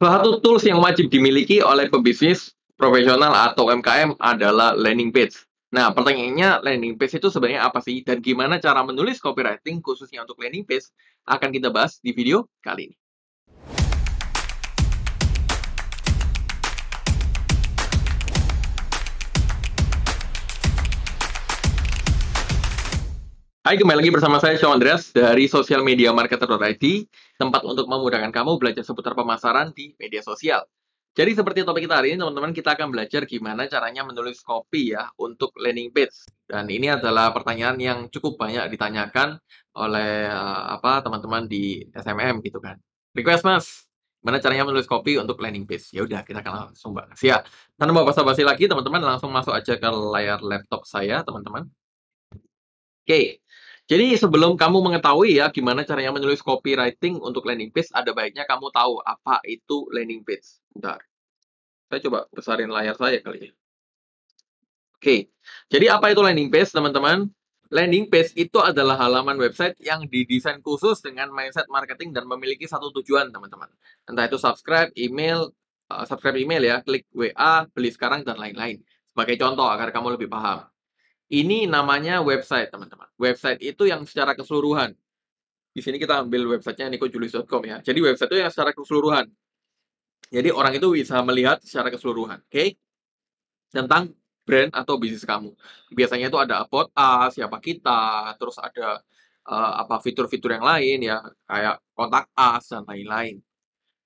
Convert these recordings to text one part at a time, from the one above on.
Salah satu tools yang wajib dimiliki oleh pebisnis profesional atau UMKM adalah landing page. Nah, pertanyaannya landing page itu sebenarnya apa sih dan gimana cara menulis copywriting khususnya untuk landing page akan kita bahas di video kali ini. Hai, kembali lagi bersama saya Sean Andreas dari Social Media Marketer.id, tempat untuk memudahkan kamu belajar seputar pemasaran di media sosial. Jadi seperti topik kita hari ini, teman-teman, kita akan belajar gimana caranya menulis copy ya untuk landing page. Dan ini adalah pertanyaan yang cukup banyak ditanyakan oleh eh, apa teman-teman di SMM gitu kan. Request Mas, gimana caranya menulis copy untuk landing page? Ya udah, kita akan langsung bahas ya. Tanpa basa-basi lagi, teman-teman langsung masuk aja ke layar laptop saya, teman-teman. Oke, okay. Jadi sebelum kamu mengetahui ya gimana caranya menulis copywriting untuk landing page, ada baiknya kamu tahu apa itu landing page. Bentar. Saya coba besarin layar saya kali ya. Oke. Jadi apa itu landing page, teman-teman? Landing page itu adalah halaman website yang didesain khusus dengan mindset marketing dan memiliki satu tujuan, teman-teman. Entah itu subscribe, email, eh, subscribe email ya, klik WA, beli sekarang dan lain-lain. Sebagai contoh agar kamu lebih paham. Ini namanya website, teman-teman. Website itu yang secara keseluruhan. Di sini kita ambil websitenya nikojulis.com ya. Jadi website itu yang secara keseluruhan. Jadi orang itu bisa melihat secara keseluruhan, oke? Okay? Tentang brand atau bisnis kamu. Biasanya itu ada about A, siapa kita, terus ada uh, apa fitur-fitur yang lain ya, kayak kontak us dan lain-lain.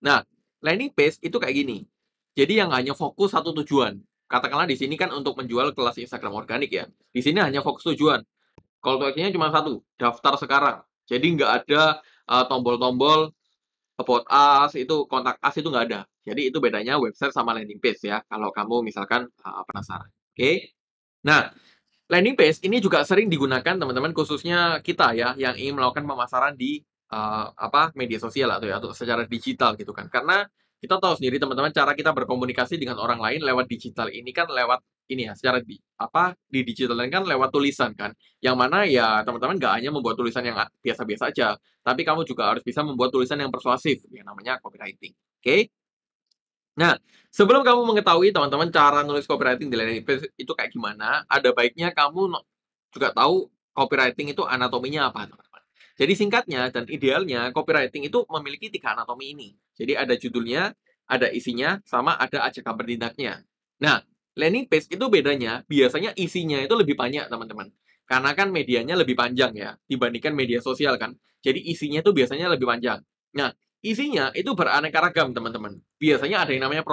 Nah, landing page itu kayak gini. Jadi yang hanya fokus satu tujuan katakanlah di sini kan untuk menjual kelas Instagram organik ya. Di sini hanya fokus tujuan. Call to action-nya cuma satu, daftar sekarang. Jadi nggak ada eh, tombol-tombol uh, as about us itu kontak us itu nggak ada. Jadi itu bedanya website sama landing page ya. Kalau kamu misalkan uh, penasaran, oke? Okay? Nah, landing page ini juga sering digunakan teman-teman khususnya kita ya yang ingin melakukan pemasaran di uh, apa media sosial atau ya atau secara digital gitu kan. Karena kita tahu sendiri teman-teman cara kita berkomunikasi dengan orang lain lewat digital ini kan lewat ini ya secara di, apa di digital ini kan lewat tulisan kan yang mana ya teman-teman nggak hanya membuat tulisan yang biasa-biasa aja tapi kamu juga harus bisa membuat tulisan yang persuasif yang namanya copywriting oke okay? Nah, sebelum kamu mengetahui teman-teman cara nulis copywriting di landing page itu kayak gimana, ada baiknya kamu juga tahu copywriting itu anatominya apa. Teman. Jadi singkatnya dan idealnya copywriting itu memiliki tiga anatomi ini. Jadi ada judulnya, ada isinya, sama ada ajakan bertindaknya. Nah, landing page itu bedanya biasanya isinya itu lebih banyak teman-teman. Karena kan medianya lebih panjang ya dibandingkan media sosial kan. Jadi isinya itu biasanya lebih panjang. Nah, isinya itu beraneka ragam teman-teman. Biasanya ada yang namanya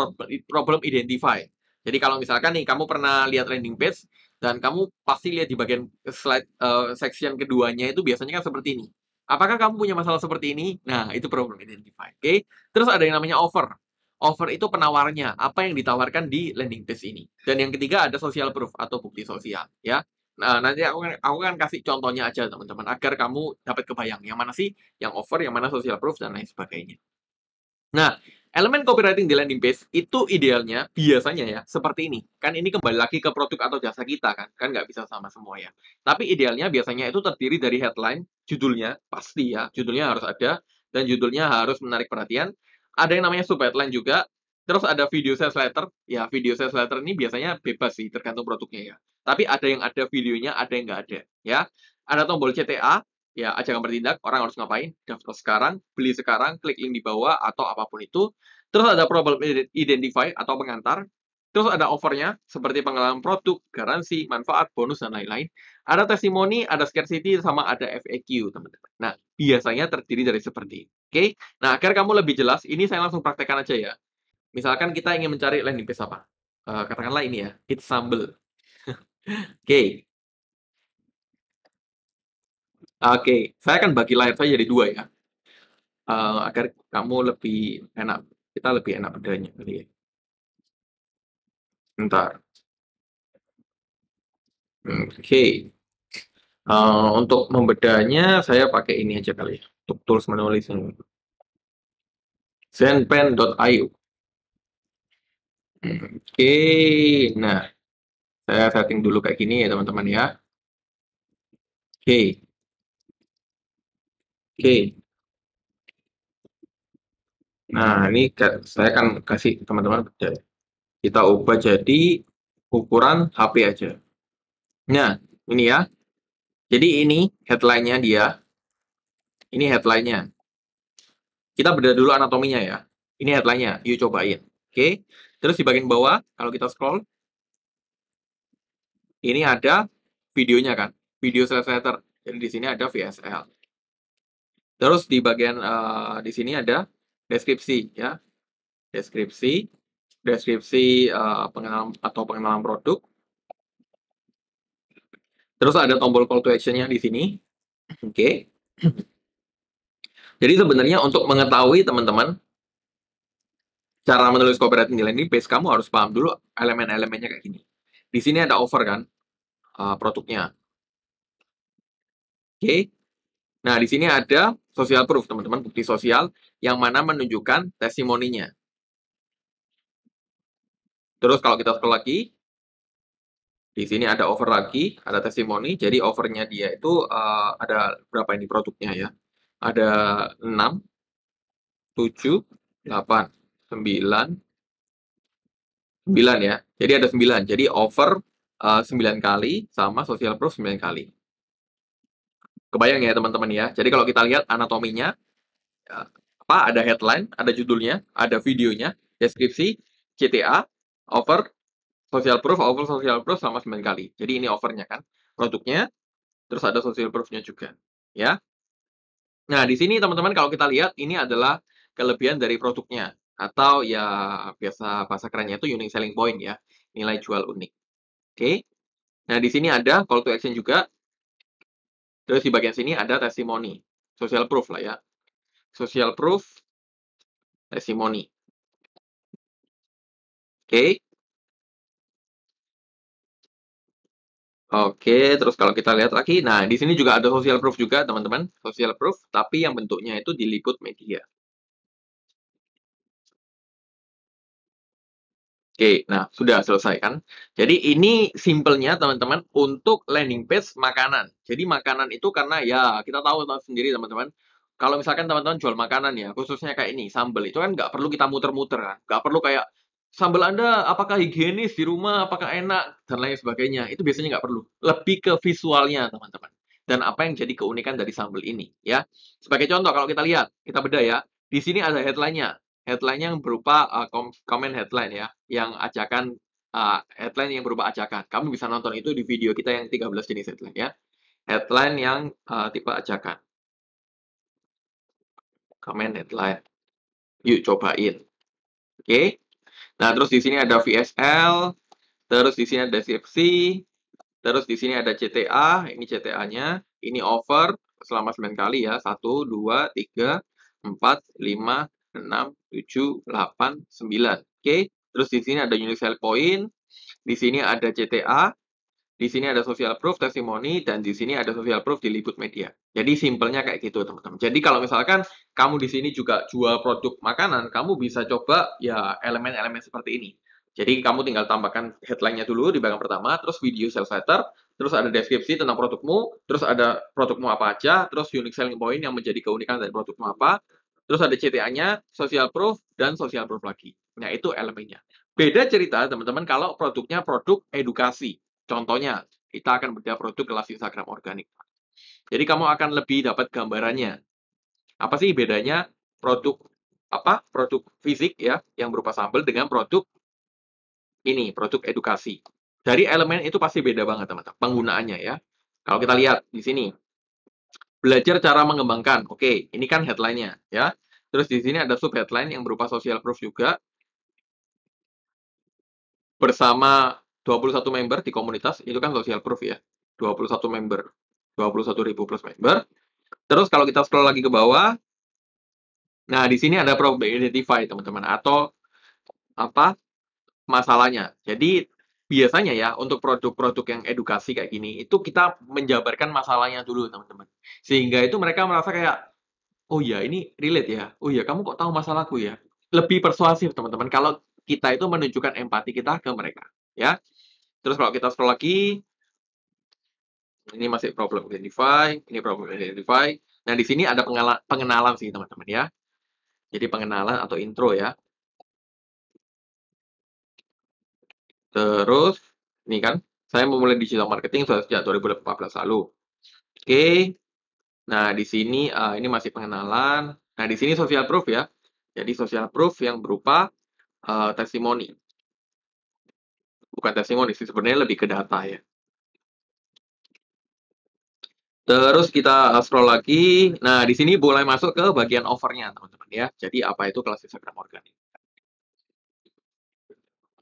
problem identify. Jadi kalau misalkan nih kamu pernah lihat landing page dan kamu pasti lihat di bagian slide uh, section keduanya itu biasanya kan seperti ini. Apakah kamu punya masalah seperti ini? Nah, itu problem identify. Oke. Okay? Terus ada yang namanya offer. Offer itu penawarnya, apa yang ditawarkan di landing page ini. Dan yang ketiga ada social proof atau bukti sosial, ya. Nah, nanti aku akan aku kan kasih contohnya aja teman-teman agar kamu dapat kebayang yang mana sih yang offer, yang mana social proof dan lain sebagainya. Nah, Elemen copywriting di landing page itu idealnya biasanya ya seperti ini. Kan ini kembali lagi ke produk atau jasa kita kan. Kan nggak bisa sama semua ya. Tapi idealnya biasanya itu terdiri dari headline, judulnya pasti ya. Judulnya harus ada dan judulnya harus menarik perhatian. Ada yang namanya sub headline juga. Terus ada video sales letter. Ya video sales letter ini biasanya bebas sih tergantung produknya ya. Tapi ada yang ada videonya, ada yang nggak ada ya. Ada tombol CTA, ya aja bertindak, orang harus ngapain, daftar sekarang, beli sekarang, klik link di bawah, atau apapun itu. Terus ada problem identify atau pengantar, Terus ada offernya, seperti pengalaman produk, garansi, manfaat, bonus, dan lain-lain. Ada testimoni, ada scarcity, sama ada FAQ, teman-teman. Nah, biasanya terdiri dari seperti ini. Oke? Nah, agar kamu lebih jelas, ini saya langsung praktekkan aja ya. Misalkan kita ingin mencari landing page apa? Uh, katakanlah ini ya, it's sambel, Oke, okay. Oke, saya akan bagi layar saya jadi dua ya, uh, agar kamu lebih enak, kita lebih enak bedanya ya. Bentar. Oke, Uh, untuk membedanya saya pakai ini aja kali ya, untuk tools menulis ini. Zenpen.io. Oke, nah, saya setting dulu kayak gini ya teman-teman ya. Oke. Oke. Nah, nah, ini saya akan kasih teman-teman ya, Kita ubah jadi ukuran HP aja. Nah, ini ya. Jadi ini headline-nya dia. Ini headline-nya. Kita beda dulu anatominya ya. Ini headline-nya, yuk cobain. Oke. Terus di bagian bawah kalau kita scroll ini ada videonya kan, video translator. Jadi di sini ada VSL. Terus di bagian uh, di sini ada deskripsi ya. Deskripsi, deskripsi uh, pengenalan atau pengenalan produk. Terus ada tombol call to action-nya di sini. Oke. Okay. Jadi sebenarnya untuk mengetahui teman-teman cara menulis copyright nilai ini base kamu harus paham dulu elemen-elemennya kayak gini. Di sini ada offer kan uh, produknya. Oke. Okay. Nah, di sini ada social proof, teman-teman, bukti sosial yang mana menunjukkan testimoninya. Terus kalau kita scroll lagi, di sini ada over lagi, ada testimoni. Jadi overnya dia itu uh, ada berapa ini produknya ya? Ada 6, 7, 8, 9, 9 ya. Jadi ada 9. Jadi over uh, 9 kali sama social proof 9 kali. Kebayang ya teman-teman ya. Jadi kalau kita lihat anatominya, ya, apa ada headline, ada judulnya, ada videonya, deskripsi, CTA, offer, social proof, offer social proof sama 9 kali. Jadi ini offernya kan, produknya, terus ada social proofnya juga, ya. Nah di sini teman-teman kalau kita lihat ini adalah kelebihan dari produknya atau ya biasa bahasa kerennya itu unique selling point ya, nilai jual unik. Oke. Okay? Nah, di sini ada call to action juga. Terus di bagian sini ada testimoni, social proof lah ya. Social proof, testimoni. Oke. Okay. Oke, terus kalau kita lihat lagi, nah di sini juga ada social proof juga teman-teman, social proof, tapi yang bentuknya itu diliput media. Oke, nah sudah selesai kan? Jadi ini simpelnya teman-teman untuk landing page makanan. Jadi makanan itu karena ya kita tahu sendiri teman-teman. Kalau misalkan teman-teman jual makanan ya, khususnya kayak ini, sambal itu kan nggak perlu kita muter-muter kan. Nggak perlu kayak sambal Anda apakah higienis di rumah, apakah enak, dan lain sebagainya. Itu biasanya nggak perlu. Lebih ke visualnya teman-teman. Dan apa yang jadi keunikan dari sambal ini ya. Sebagai contoh kalau kita lihat, kita beda ya. Di sini ada headline-nya, headline yang berupa uh, headline ya, yang ajakan uh, headline yang berupa ajakan. Kamu bisa nonton itu di video kita yang 13 jenis headline ya. Headline yang uh, tipe ajakan. Comment headline. Yuk cobain. Oke. Okay. Nah, terus di sini ada VSL, terus di sini ada CFC, terus di sini ada CTA, ini CTA-nya, ini over selama 9 kali ya. 1 2 3 4 5 6, 7, 8, 9. Oke, terus di sini ada unique sell point, di sini ada CTA, di sini ada social proof, testimoni, dan di sini ada social proof di liput media. Jadi simpelnya kayak gitu teman-teman. Jadi kalau misalkan kamu di sini juga jual produk makanan, kamu bisa coba ya elemen-elemen seperti ini. Jadi kamu tinggal tambahkan headline-nya dulu di bagian pertama, terus video sales letter, terus ada deskripsi tentang produkmu, terus ada produkmu apa aja, terus unique selling point yang menjadi keunikan dari produkmu apa, Terus ada CTA-nya, social proof, dan social proof lagi. Nah, itu elemennya. Beda cerita, teman-teman, kalau produknya produk edukasi. Contohnya, kita akan bedah produk kelas Instagram organik. Jadi, kamu akan lebih dapat gambarannya. Apa sih bedanya produk apa produk fisik ya yang berupa sampel dengan produk ini produk edukasi dari elemen itu pasti beda banget teman-teman penggunaannya ya kalau kita lihat di sini belajar cara mengembangkan. Oke, ini kan headline-nya ya. Terus di sini ada sub headline yang berupa social proof juga. Bersama 21 member di komunitas itu kan social proof ya. 21 member. 21.000 plus member. Terus kalau kita scroll lagi ke bawah, nah di sini ada problem identify teman-teman atau apa masalahnya. Jadi biasanya ya untuk produk-produk yang edukasi kayak gini itu kita menjabarkan masalahnya dulu teman-teman sehingga itu mereka merasa kayak oh ya ini relate ya oh ya kamu kok tahu masalahku ya lebih persuasif teman-teman kalau kita itu menunjukkan empati kita ke mereka ya terus kalau kita scroll lagi ini masih problem identify ini problem identify nah di sini ada pengenalan sih teman-teman ya jadi pengenalan atau intro ya Terus, ini kan, saya memulai digital marketing sejak 2014 lalu. Oke, nah di sini, uh, ini masih pengenalan. Nah, di sini social proof ya. Jadi, social proof yang berupa uh, testimoni. Bukan testimoni sih, sebenarnya lebih ke data ya. Terus kita eh, scroll lagi. Nah, di sini boleh masuk ke bagian overnya, teman-teman ya. Jadi, apa itu kelas Instagram organik?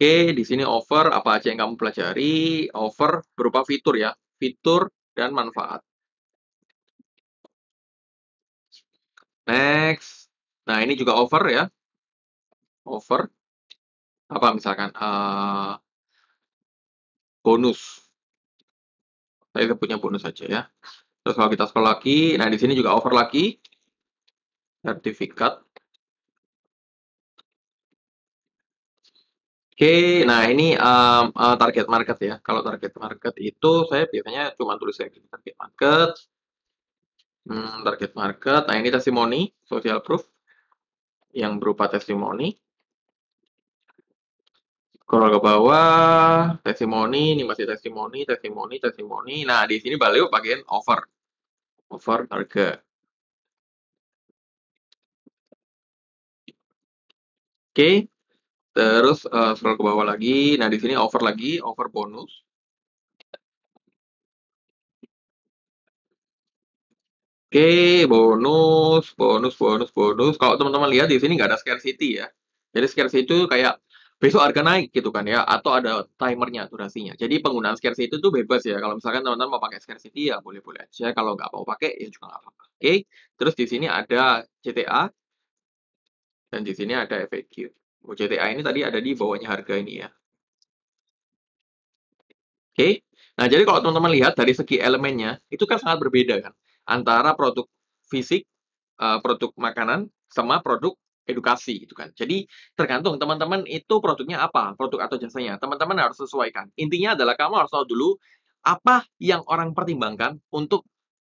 Oke, di sini over apa aja yang kamu pelajari, over berupa fitur ya, fitur dan manfaat. Next. Nah, ini juga over ya. Over. Apa misalkan? Uh, bonus. Saya punya bonus aja ya. Terus kalau kita scroll lagi, nah di sini juga over lagi. Sertifikat. Oke, nah ini um, uh, target market ya. Kalau target market itu saya biasanya cuma tulis ya target market, hmm, target market. Nah ini testimoni, social proof yang berupa testimoni. Scroll ke bawah, testimoni, ini masih testimoni, testimoni, testimoni. Nah di sini balik bagian over, over target. Oke, Terus uh, eh, scroll ke bawah lagi. Nah, di sini over lagi, over bonus. Oke, bonus, bonus, bonus, bonus. Kalau teman-teman lihat di sini nggak ada scarcity ya. Jadi scarcity itu kayak besok harga naik gitu kan ya, atau ada timernya durasinya. Jadi penggunaan scarcity itu bebas ya. Kalau misalkan teman-teman mau pakai scarcity ya boleh-boleh aja. Kalau nggak mau pakai ya juga nggak apa-apa. Oke, terus di sini ada CTA dan di sini ada FAQ. OJTA ini tadi ada di bawahnya harga ini ya. Oke, nah jadi kalau teman-teman lihat dari segi elemennya, itu kan sangat berbeda kan. Antara produk fisik, eh, produk makanan, sama produk edukasi gitu kan. Jadi tergantung teman-teman itu produknya apa, produk atau jasanya. Teman-teman harus sesuaikan. Intinya adalah kamu harus tahu dulu apa yang orang pertimbangkan untuk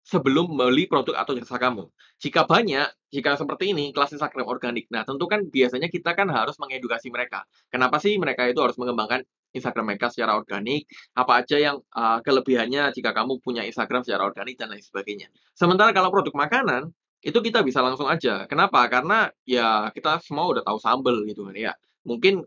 sebelum membeli produk atau jasa kamu. Jika banyak, jika seperti ini, kelas Instagram organik. Nah, tentu kan biasanya kita kan harus mengedukasi mereka. Kenapa sih mereka itu harus mengembangkan Instagram mereka secara organik? Apa aja yang uh, kelebihannya jika kamu punya Instagram secara organik dan lain sebagainya. Sementara kalau produk makanan, itu kita bisa langsung aja. Kenapa? Karena ya kita semua udah tahu sambel gitu kan ya. Mungkin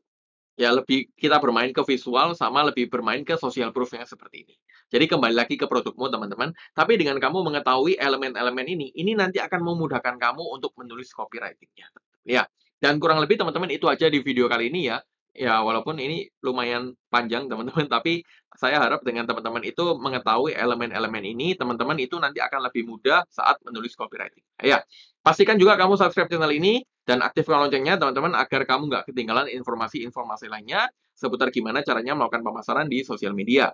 ya lebih kita bermain ke visual sama lebih bermain ke social proof yang seperti ini. Jadi kembali lagi ke produkmu teman-teman, tapi dengan kamu mengetahui elemen-elemen ini, ini nanti akan memudahkan kamu untuk menulis copywritingnya. Ya, dan kurang lebih teman-teman itu aja di video kali ini ya ya walaupun ini lumayan panjang teman-teman tapi saya harap dengan teman-teman itu mengetahui elemen-elemen ini teman-teman itu nanti akan lebih mudah saat menulis copywriting ya pastikan juga kamu subscribe channel ini dan aktifkan loncengnya teman-teman agar kamu nggak ketinggalan informasi-informasi lainnya seputar gimana caranya melakukan pemasaran di sosial media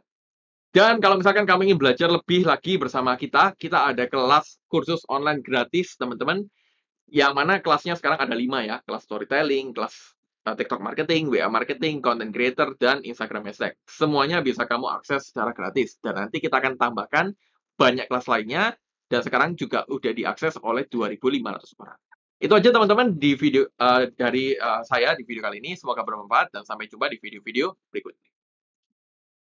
dan kalau misalkan kamu ingin belajar lebih lagi bersama kita kita ada kelas kursus online gratis teman-teman yang mana kelasnya sekarang ada lima ya kelas storytelling kelas Nah, TikTok marketing, WA marketing, content creator, dan Instagram hashtag. Semuanya bisa kamu akses secara gratis. Dan nanti kita akan tambahkan banyak kelas lainnya, dan sekarang juga udah diakses oleh 2.500 orang. Itu aja teman-teman di video uh, dari uh, saya di video kali ini. Semoga bermanfaat dan sampai jumpa di video-video berikutnya.